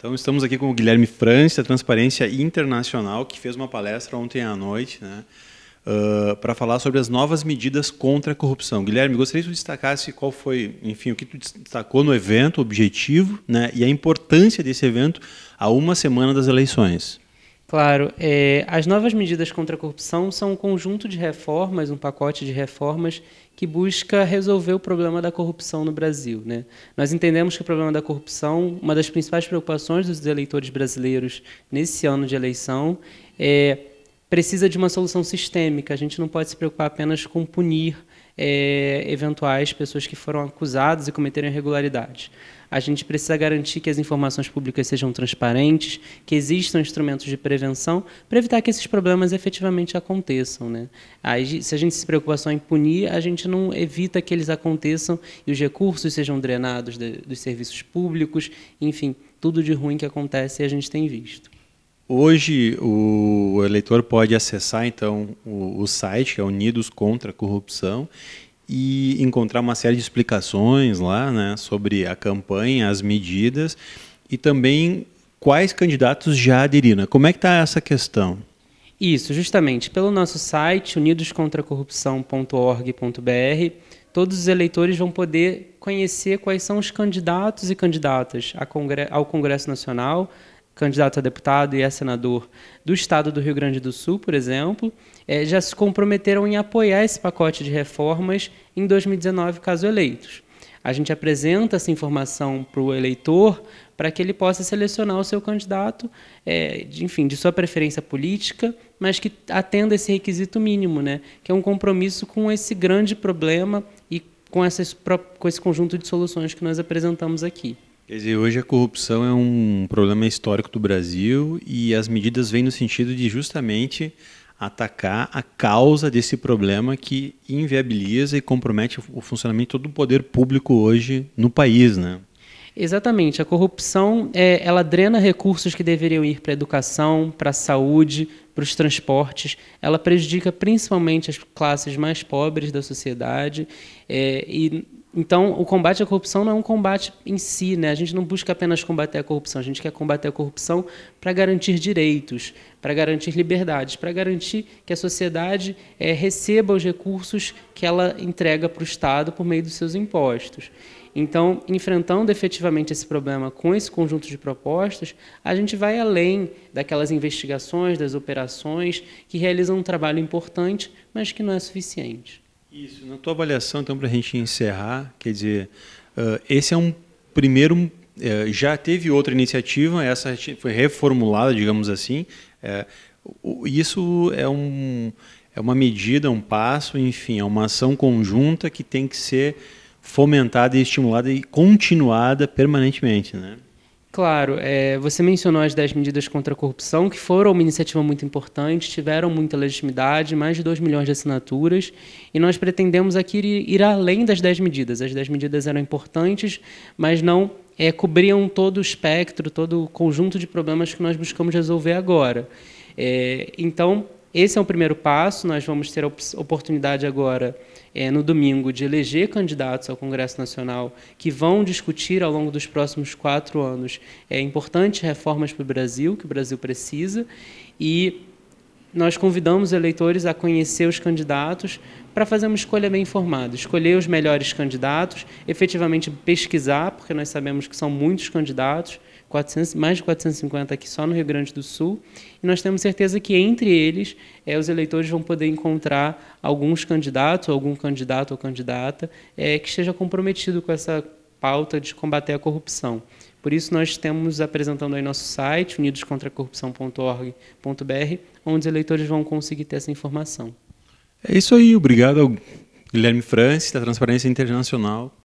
Então, estamos aqui com o Guilherme França, da Transparência Internacional, que fez uma palestra ontem à noite né, uh, ah, para falar sobre as novas medidas contra a corrupção. Guilherme, gostaria que tu destacasse qual foi, enfim, o que tu destacou no evento, o objetivo né, e a importância desse evento a uma semana das eleições. Claro, é, as novas medidas contra a corrupção são um conjunto de reformas, um pacote de reformas que busca resolver o problema da corrupção no Brasil. Né? Nós entendemos que o problema da corrupção, uma das principais preocupações dos eleitores brasileiros nesse ano de eleição, é, precisa de uma solução sistêmica. A gente não pode se preocupar apenas com punir é, eventuais pessoas que foram acusadas e cometeram irregularidades. A gente precisa garantir que as informações públicas sejam transparentes, que existam instrumentos de prevenção, para evitar que esses problemas efetivamente aconteçam. Né? Aí, se a gente se preocupa só em punir, a gente não evita que eles aconteçam e os recursos sejam drenados de, dos serviços públicos, enfim, tudo de ruim que acontece e a gente tem visto. Hoje o eleitor pode acessar então o, o site, que é Unidos contra a Corrupção, e encontrar uma série de explicações lá né, sobre a campanha, as medidas e também quais candidatos já aderiram. Né? Como é que está essa questão? Isso, justamente. Pelo nosso site, unidoscontracorrupção.org.br, todos os eleitores vão poder conhecer quais são os candidatos e candidatas ao Congresso Nacional, candidato a deputado e a senador do estado do Rio Grande do Sul, por exemplo, é, já se comprometeram em apoiar esse pacote de reformas em 2019, caso eleitos. A gente apresenta essa informação para o eleitor para que ele possa selecionar o seu candidato, é, de, enfim, de sua preferência política, mas que atenda esse requisito mínimo, né? que é um compromisso com esse grande problema e com, essas, com esse conjunto de soluções que nós apresentamos aqui. Quer dizer, hoje a corrupção é um problema histórico do Brasil e as medidas vêm no sentido de justamente atacar a causa desse problema que inviabiliza e compromete o funcionamento do todo o poder público hoje no país, né? Exatamente. A corrupção é, ela drena recursos que deveriam ir para a educação, para a saúde, para os transportes. Ela prejudica principalmente as classes mais pobres da sociedade é, e então, o combate à corrupção não é um combate em si, né? A gente não busca apenas combater a corrupção, a gente quer combater a corrupção para garantir direitos, para garantir liberdades, para garantir que a sociedade é, receba os recursos que ela entrega para o Estado por meio dos seus impostos. Então, enfrentando efetivamente esse problema com esse conjunto de propostas, a gente vai além daquelas investigações, das operações que realizam um trabalho importante, mas que não é suficiente. Isso, na tua avaliação, então, para a gente encerrar, quer dizer, uh, esse é um primeiro. Uh, já teve outra iniciativa, essa foi reformulada, digamos assim. Uh, isso é, um, é uma medida, um passo, enfim, é uma ação conjunta que tem que ser fomentada e estimulada e continuada permanentemente, né? Claro, é, você mencionou as 10 medidas contra a corrupção, que foram uma iniciativa muito importante, tiveram muita legitimidade, mais de 2 milhões de assinaturas, e nós pretendemos aqui ir, ir além das 10 medidas. As 10 medidas eram importantes, mas não é, cobriam todo o espectro, todo o conjunto de problemas que nós buscamos resolver agora. É, então, esse é o primeiro passo. Nós vamos ter a oportunidade agora, é, no domingo, de eleger candidatos ao Congresso Nacional que vão discutir ao longo dos próximos quatro anos é, importantes reformas para o Brasil, que o Brasil precisa. E nós convidamos eleitores a conhecer os candidatos para fazer uma escolha bem informada, escolher os melhores candidatos, efetivamente pesquisar, porque nós sabemos que são muitos candidatos. 400, mais de 450 aqui só no Rio Grande do Sul, e nós temos certeza que entre eles é, os eleitores vão poder encontrar alguns candidatos, algum candidato ou candidata é, que esteja comprometido com essa pauta de combater a corrupção. Por isso, nós temos apresentando aí nosso site, unidoscontracorrupção.org.br, onde os eleitores vão conseguir ter essa informação. É isso aí, obrigado ao Guilherme Francis, da Transparência Internacional.